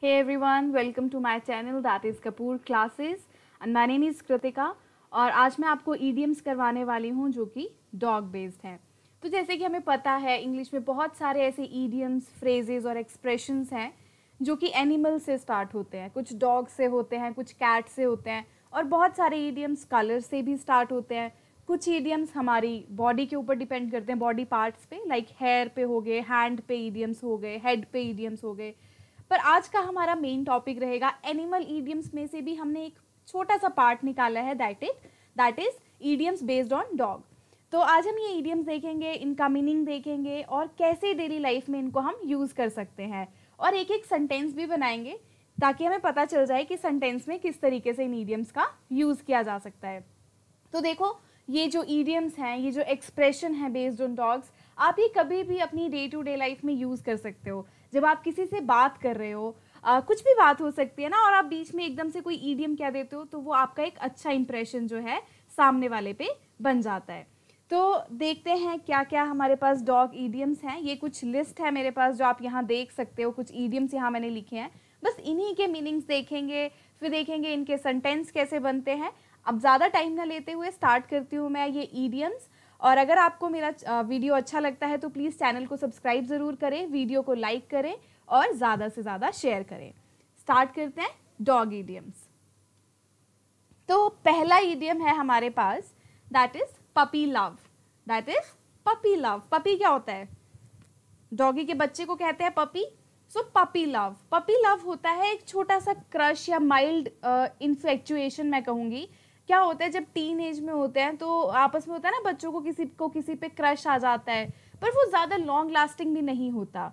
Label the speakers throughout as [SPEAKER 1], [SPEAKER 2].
[SPEAKER 1] Hey everyone, welcome to my channel that is Kapoor Classes and my name is Kritika और आज मैं आपको idioms करवाने वाली हूँ जो कि dog based हैं तो जैसे कि हमें पता है इंग्लिश में बहुत सारे ऐसे idioms, phrases और expressions हैं जो कि animal से start होते हैं कुछ dog से होते हैं कुछ cat से होते हैं और बहुत सारे idioms color से भी start होते हैं कुछ idioms हमारी बॉडी के ऊपर डिपेंड करते हैं बॉडी पार्ट्स पे लाइक like हेयर पे हो गए हैंड पे idioms हो गए हेड पे idioms हो गए पर आज का हमारा मेन टॉपिक रहेगा एनिमल ईडियम्स में से भी हमने एक छोटा सा पार्ट निकाला है that is that is idioms based on dog तो आज हम ये ईडियम्स देखेंगे इनका मीनिंग देखेंगे और कैसे डेली लाइफ में इनको हम यूज़ कर सकते हैं और एक एक सेंटेंस भी बनाएंगे ताकि हमें पता चल जाए कि सेंटेंस में किस तरीके से इन ईडियम्स का यूज़ किया जा सकता है तो देखो ये जो ईडियम्स हैं ये जो एक्सप्रेशन है बेस्ड ऑन डॉग्स आप ये कभी भी अपनी डे टू डे लाइफ में यूज़ कर सकते हो जब आप किसी से बात कर रहे हो आ, कुछ भी बात हो सकती है ना और आप बीच में एकदम से कोई ईडियम क्या देते हो तो वो आपका एक अच्छा इंप्रेशन जो है सामने वाले पे बन जाता है तो देखते हैं क्या क्या हमारे पास डॉग ईडियम्स हैं ये कुछ लिस्ट है मेरे पास जो आप यहाँ देख सकते हो कुछ ईडियम्स यहाँ मैंने लिखे हैं बस इन्हीं के मीनिंग्स देखेंगे फिर देखेंगे इनके सेंटेंस कैसे बनते हैं अब ज़्यादा टाइम ना लेते हुए स्टार्ट करती हूँ मैं ये ईडियम्स और अगर आपको मेरा वीडियो अच्छा लगता है तो प्लीज़ चैनल को सब्सक्राइब ज़रूर करें वीडियो को लाइक करें और ज़्यादा से ज़्यादा शेयर करें स्टार्ट करते हैं डॉग ईडियम्स तो पहला ईडियम है हमारे पास that is puppy love that is puppy love puppy क्या होता है डॉगी के बच्चे को कहते हैं puppy so puppy love puppy love होता है एक छोटा सा क्रश या माइल्ड इन्फ्लेक्चुएशन मैं कहूँगी क्या होता है जब टीन एज में होते हैं तो आपस में होता है ना बच्चों को किसी को किसी पे क्रश आ जाता है पर वो ज़्यादा लॉन्ग लास्टिंग भी नहीं होता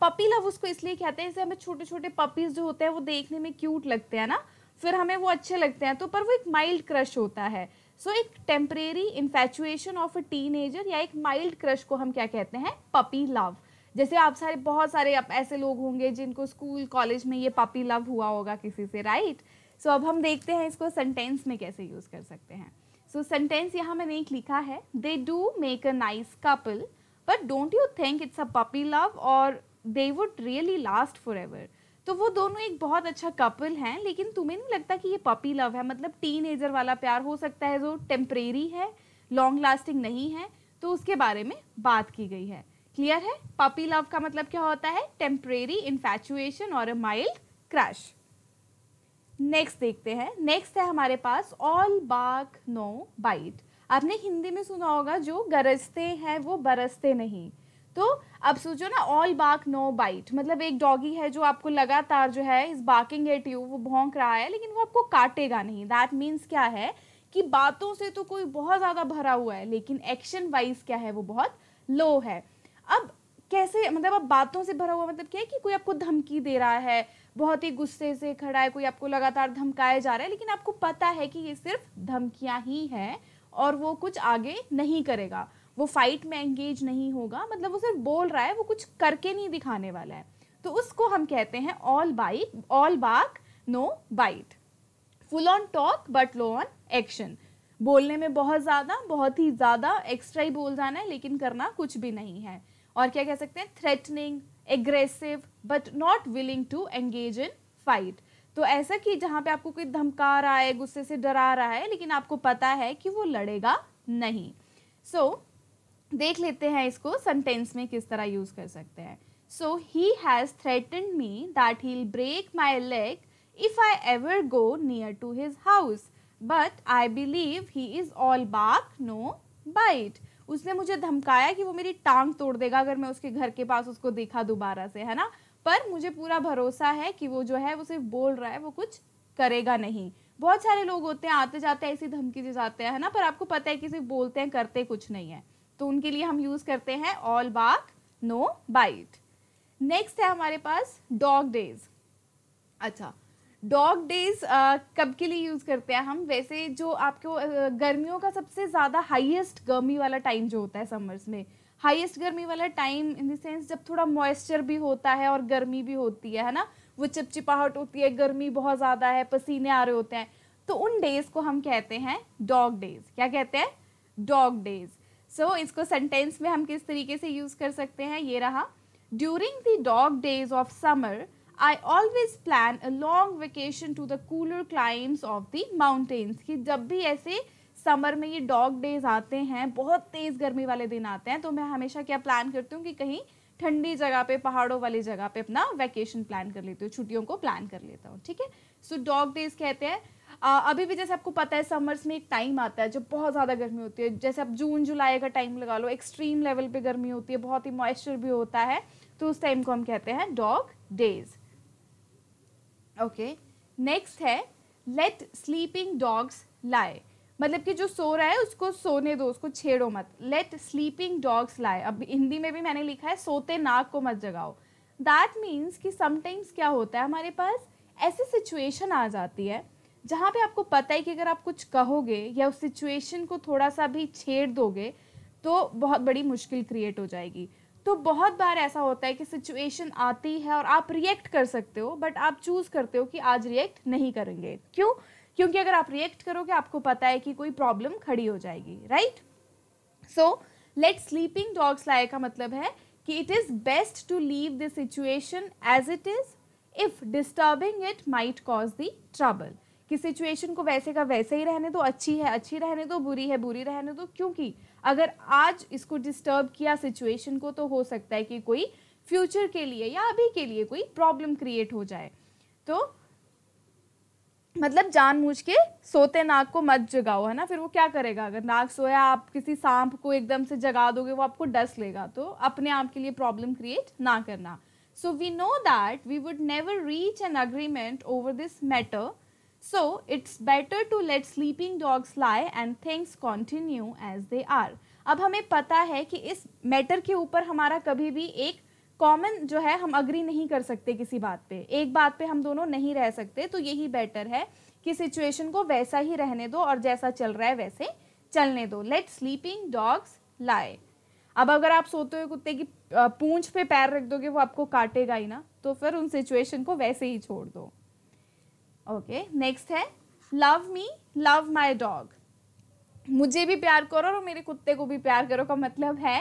[SPEAKER 1] पपी लव उसको इसलिए कहते हैं जैसे हमें छोटे छोटे पपीज़ जो होते हैं वो देखने में क्यूट लगते हैं ना फिर हमें वो अच्छे लगते हैं तो पर वो एक माइल्ड क्रश होता है सो एक temporary infatuation of a teen या एक माइल्ड क्रश को हम क्या कहते हैं पपी लव जैसे आप सारे बहुत सारे आप ऐसे लोग होंगे जिनको स्कूल कॉलेज में ये पपी लव हुआ होगा किसी से राइट right? सो so, अब हम देखते हैं इसको सेंटेंस में कैसे यूज़ कर सकते हैं सो सेंटेंस यहाँ मैंने एक लिखा है they do make a nice couple but don't you think it's a puppy love और they would really last forever तो वो दोनों एक बहुत अच्छा कपल हैं लेकिन तुम्हें नहीं लगता कि ये पपी लव है मतलब टीन वाला प्यार हो सकता है जो टेम्परेरी है लॉन्ग लास्टिंग नहीं है तो उसके बारे में बात की गई है क्लियर है पपी लव का मतलब क्या होता है टेम्परेरी इन्फेचुएशन और अ माइल्ड क्रैश नेक्स्ट देखते हैं नेक्स्ट है हमारे पास ऑल बाक नो बाइट आपने हिंदी में सुना होगा जो गरजते हैं वो बरसते नहीं तो अब सोचो ना ऑल बाक नो बाइट मतलब एक डॉगी है जो आपको लगातार जो है इस बाकिंग एट यू वो भोंक रहा है लेकिन वो आपको काटेगा नहीं दैट मीन्स क्या है कि बातों से तो कोई बहुत ज़्यादा भरा हुआ है लेकिन एक्शन वाइज क्या है वो बहुत लो है अब कैसे मतलब आप बातों से भरा हुआ मतलब क्या है कि कोई आपको धमकी दे रहा है बहुत ही गुस्से से खड़ा है कोई आपको लगातार धमकाया जा रहा है लेकिन आपको पता है कि ये सिर्फ धमकियां ही हैं और वो कुछ आगे नहीं करेगा वो फाइट में एंगेज नहीं होगा मतलब वो सिर्फ बोल रहा है वो कुछ करके नहीं दिखाने वाला है तो उसको हम कहते हैं all bike all bark no bite full on talk but low on action बोलने में बहुत ज़्यादा बहुत ही ज़्यादा एक्स्ट्रा ही बोल जाना है लेकिन करना कुछ भी नहीं है और क्या कह सकते हैं threatening aggressive but not willing to engage in fight तो ऐसा कि जहाँ पे आपको कोई धमका रहा है गुस्से से डरा रहा है लेकिन आपको पता है कि वो लड़ेगा नहीं सो so, देख लेते हैं इसको सेंटेंस में किस तरह यूज़ कर सकते हैं so he has threaten me that he break my leg if I ever go near to his house but I believe he is all bark no bite उसने मुझे धमकाया कि वो मेरी टांग तोड़ देगा अगर मैं उसके घर के पास उसको देखा दोबारा से है ना पर मुझे पूरा भरोसा है कि वो जो है वो सिर्फ बोल रहा है वो कुछ करेगा नहीं बहुत सारे लोग होते हैं आते जाते हैं ऐसी धमकी दे जाते हैं है ना पर आपको पता है कि सिर्फ बोलते हैं करते कुछ नहीं है तो उनके लिए हम यूज़ करते हैं all bark no bite next है हमारे पास डॉग डेज अच्छा डॉग डेज uh, कब के लिए यूज़ करते हैं हम वैसे जो आपको uh, गर्मियों का सबसे ज़्यादा हाईएस्ट गर्मी वाला टाइम जो होता है समर्स में हाईएस्ट गर्मी वाला टाइम इन देंस सेंस जब थोड़ा मॉइस्चर भी होता है और गर्मी भी होती है है ना वो चिपचिपाहट होती है गर्मी बहुत ज़्यादा है पसीने आ रहे होते हैं तो उन डेज़ को हम कहते हैं डॉग डेज़ क्या कहते हैं डॉग डेज़ सो इसको सेंटेंस में हम किस तरीके से यूज़ कर सकते हैं ये रहा during the dog days of summer I always plan a long vacation to the cooler climes of the mountains कि जब भी ऐसे समर में ये डॉग डेज आते हैं बहुत तेज़ गर्मी वाले दिन आते हैं तो मैं हमेशा क्या प्लान करती हूँ कि कहीं ठंडी जगह पे पहाड़ों वाली जगह पे अपना वैकेशन प्लान कर लेती हूँ छुट्टियों को प्लान कर लेता हूँ ठीक है सो डॉग डेज कहते हैं अभी भी जैसे आपको पता है समर्स में एक टाइम आता है जब बहुत ज़्यादा गर्मी होती है जैसे आप जून जुलाई का टाइम लगा लो एक्सट्रीम लेवल पे गर्मी होती है बहुत ही मॉइस्चर भी होता है तो उस टाइम को हम कहते हैं डॉग डेज़ ओके नेक्स्ट है लेट स्लीपिंग डॉग्स लाए मतलब कि जो सो रहा है उसको सोने दो उसको छेड़ो मत लेट स्लीपिंग डॉग्स लाए अब हिंदी में भी मैंने लिखा है सोते नाक को मत जगाओ दैट मीन्स कि समटाइम्स क्या होता है हमारे पास ऐसी सिचुएशन आ जाती है जहाँ पे आपको पता है कि अगर आप कुछ कहोगे या उस सिचुएशन को थोड़ा सा भी छेड़ दोगे तो बहुत बड़ी मुश्किल क्रिएट हो जाएगी तो बहुत बार ऐसा होता है कि सिचुएशन आती है और आप रिएक्ट कर सकते हो बट आप चूज़ करते हो कि आज रिएक्ट नहीं करेंगे क्यों क्योंकि अगर आप रिएक्ट करोगे आपको पता है कि कोई प्रॉब्लम खड़ी हो जाएगी right so let sleeping dogs lie का मतलब है कि it is best to leave the situation as it is if disturbing it might cause the trouble कि सिचुएशन को वैसे का वैसे ही रहने दो अच्छी है अच्छी रहने दो बुरी है बुरी रहने दो क्योंकि अगर आज इसको डिस्टर्ब किया सिचुएशन को तो हो सकता है कि कोई फ्यूचर के लिए या अभी के लिए कोई प्रॉब्लम क्रिएट हो जाए तो मतलब जानबूझ के सोते नाक को मत जगाओ है ना फिर वो क्या करेगा अगर नाक सोया आप किसी सांप को एकदम से जगा दोगे वो आपको डस लेगा तो अपने आप के लिए प्रॉब्लम क्रिएट ना करना so we know that we would never reach an agreement over this matter So it's better to let sleeping dogs lie and things continue as they are. अब हमें पता है कि इस मैटर के ऊपर हमारा कभी भी एक कॉमन जो है हम अग्री नहीं कर सकते किसी बात पे एक बात पे हम दोनों नहीं रह सकते तो यही बेटर है कि सिचुएशन को वैसा ही रहने दो और जैसा चल रहा है वैसे चलने दो लेट स्लीपिंग डॉग्स लाए अब अगर आप सोते हुए कुत्ते की पूंछ पे पैर रख दोगे वो आपको काटेगा ही ना तो फिर उन सिचुएशन को वैसे ही छोड़ दो ओके नेक्स्ट है love me love my dog मुझे भी प्यार करो और मेरे कुत्ते को भी प्यार करो का मतलब है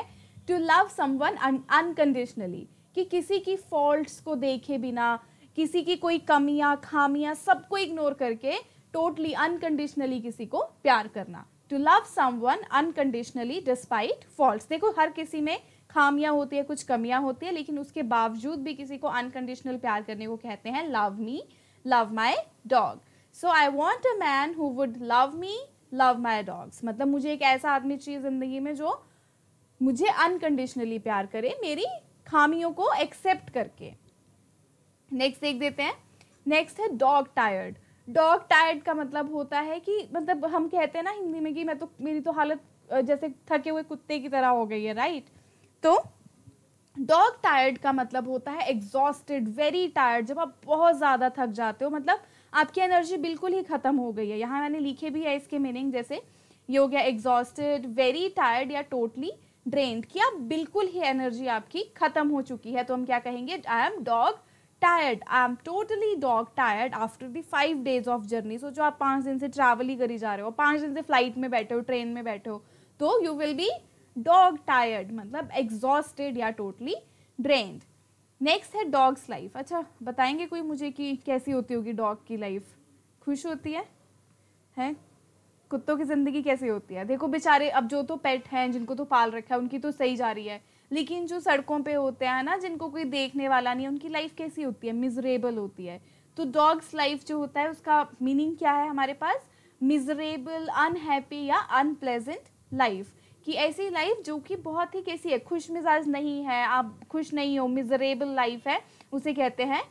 [SPEAKER 1] टू लव समवन अनकंडीशनली कि किसी की फॉल्ट्स को देखे बिना किसी की कोई कमियां खामियां सबको इग्नोर करके टोटली अनकंडीशनली किसी को प्यार करना to love someone unconditionally despite fault देखो हर किसी में खामियां होती है कुछ कमियां होती है लेकिन उसके बावजूद भी किसी को अनकंडीशनल प्यार करने को कहते हैं love me love my dog so I want a man who would love me love my dogs मतलब मुझे एक ऐसा आदमी चाहिए ज़िंदगी में जो मुझे अनकंडीशनली प्यार करे मेरी खामियों को एक्सेप्ट करके नेक्स्ट देख देते हैं नेक्स्ट है डॉग टायर्ड डॉग टायर्ड का मतलब होता है कि मतलब हम कहते हैं ना हिंदी में कि मैं तो मेरी तो हालत जैसे थके हुए कुत्ते की तरह हो गई है राइट तो डॉग टायर्ड का मतलब होता है एग्जॉस्टेड वेरी टायर्ड जब आप बहुत ज़्यादा थक जाते हो मतलब आपकी एनर्जी बिल्कुल ही ख़त्म हो गई है यहाँ मैंने लिखे भी है इसके मीनिंग जैसे ये हो गया एग्जॉस्टेड वेरी टायर्ड या टोटली ड्रेन्ड कि आप बिल्कुल ही एनर्जी आपकी ख़त्म हो चुकी है तो हम क्या कहेंगे I am dog tired I am totally dog tired after the five days of journey so जो आप पाँच दिन से ट्रैवल ही करी जा रहे हो पाँच दिन से फ्लाइट में बैठे हो ट्रेन में बैठे हो तो you will be dog tired मतलब एग्जॉस्टेड या टोटली ड्रेन्ड नेक्स्ट है डॉग्स लाइफ अच्छा बताएंगे कोई मुझे कि कैसी होती होगी डॉग की लाइफ खुश होती है हैं कुत्तों की ज़िंदगी कैसी होती है देखो बेचारे अब जो तो पेट हैं जिनको तो पाल रखा है उनकी तो सही जा रही है लेकिन जो सड़कों पे होते हैं ना जिनको कोई देखने वाला नहीं है उनकी लाइफ कैसी होती है मिजरेबल होती है तो डॉग्स लाइफ जो होता है उसका मीनिंग क्या है हमारे पास मिजरेबल अनहैप्पी या अनप्लेजेंट लाइफ कि ऐसी लाइफ जो कि बहुत ही कैसी है खुश मिजाज नहीं है आप खुश नहीं हो मिजरेबल लाइफ है उसे कहते हैं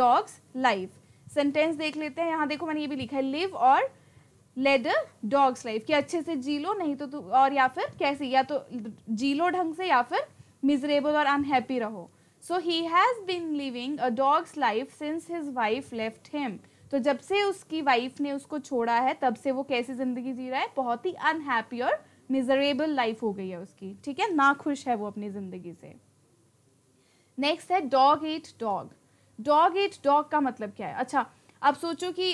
[SPEAKER 1] डॉग्स लाइफ सेंटेंस देख लेते हैं यहाँ देखो मैंने ये भी लिखा है लिव और लेड डॉग्स लाइफ कि अच्छे से जी लो नहीं तो तू और या फिर कैसे या तो जी लो ढंग से या फिर मिजरेबल और अनहैप्पी रहो so he has been living a dog's life since his wife left him तो जब से उसकी वाइफ ने उसको छोड़ा है तब से वो कैसी ज़िंदगी जी रहा है बहुत ही अनहैप्पी और मिजरेबल लाइफ हो गई है उसकी ठीक है ना खुश है वो अपनी ज़िंदगी से नेक्स्ट है dog eat dog dog eat dog का मतलब क्या है अच्छा अब सोचो कि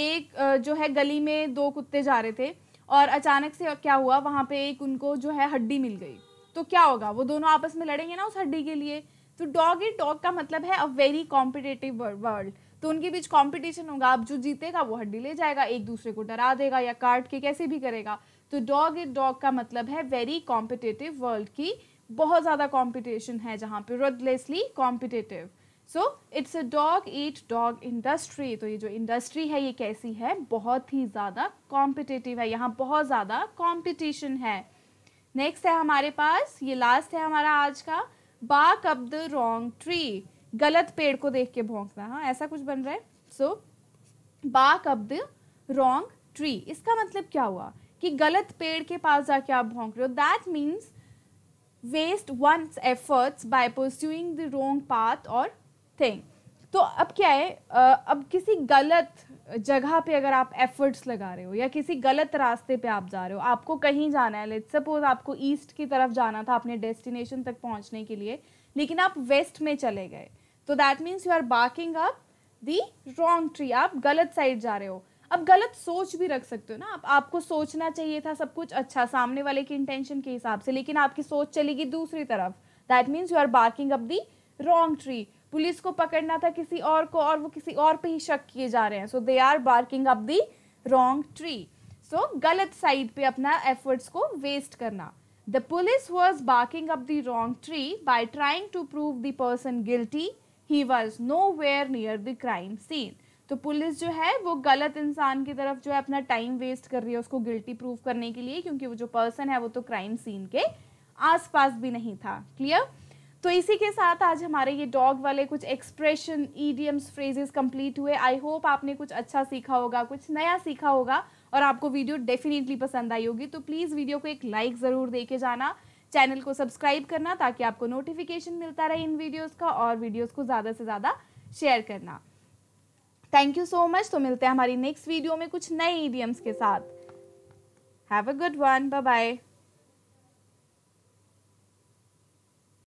[SPEAKER 1] एक जो है गली में दो कुत्ते जा रहे थे और अचानक से क्या हुआ वहाँ पे एक उनको जो है हड्डी मिल गई तो क्या होगा वो दोनों आपस में लड़ेंगे ना उस हड्डी के लिए तो डॉग ईट डॉग का मतलब है अ वेरी कॉम्पिटेटिव वर्ल्ड तो उनके बीच कंपटीशन होगा अब जो जीतेगा वो हड्डी ले जाएगा एक दूसरे को डरा देगा या काट के कैसे भी करेगा तो डॉग इट डॉग का मतलब है वेरी कॉम्पिटेटिव वर्ल्ड की बहुत ज़्यादा कॉम्पिटिशन है जहाँ पे ruthlessly competitive so it's a dog eat dog industry तो ये जो इंडस्ट्री है ये कैसी है बहुत ही ज़्यादा कॉम्पिटेटिव है यहाँ बहुत ज़्यादा कॉम्पिटिशन है नेक्स्ट है हमारे पास ये लास्ट है हमारा आज का बाक अप द रोंग ट्री गलत पेड़ को देख के भोंकना हाँ ऐसा कुछ बन रहा है सो बाक अप द रोंग ट्री इसका मतलब क्या हुआ कि गलत पेड़ के पास जाके आप भोंक रहे हो that means waste one's efforts by pursuing the wrong path और थिंग तो अब क्या है अब किसी गलत जगह पे अगर आप एफर्ट्स लगा रहे हो या किसी गलत रास्ते पे आप जा रहे हो आपको कहीं जाना है लेट सपोज आपको ईस्ट की तरफ जाना था अपने डेस्टिनेशन तक पहुंचने के लिए लेकिन आप वेस्ट में चले गए तो that means you are barking up the wrong tree आप गलत साइड जा रहे हो अब गलत सोच भी रख सकते हो ना आप आपको सोचना चाहिए था सब कुछ अच्छा सामने वाले की इंटेंशन के हिसाब से लेकिन आपकी सोच चलेगी दूसरी तरफ that means you are barking up the wrong tree police को पकड़ना था किसी और को और वो किसी और पे ही शक किए जा रहे हैं so they are barking up the wrong tree so गलत साइड पे अपना एफर्ट्स को वेस्ट करना the police was barking up the wrong tree by trying to prove the person guilty he was nowhere near the crime scene तो police जो है वो गलत इंसान की तरफ जो है अपना टाइम वेस्ट कर रही है उसको गिल्टी प्रूव करने के लिए क्योंकि वो जो पर्सन है वो तो क्राइम सीन के आसपास भी नहीं था क्लियर तो इसी के साथ आज हमारे ये डॉग वाले कुछ एक्सप्रेशन ईडियम्स फ्रेजेस कंप्लीट हुए आई होप आपने कुछ अच्छा सीखा होगा कुछ नया सीखा होगा और आपको वीडियो डेफिनेटली पसंद आई होगी तो प्लीज़ वीडियो को एक लाइक ज़रूर दे के जाना चैनल को सब्सक्राइब करना ताकि आपको नोटिफिकेशन मिलता रहे इन वीडियोज़ का और वीडियोज़ को ज़्यादा से ज़्यादा शेयर करना थैंक यू सो मच तो मिलते हैं हमारी नेक्स्ट वीडियो में कुछ नए ईडियम्स के साथ have a good one bye bye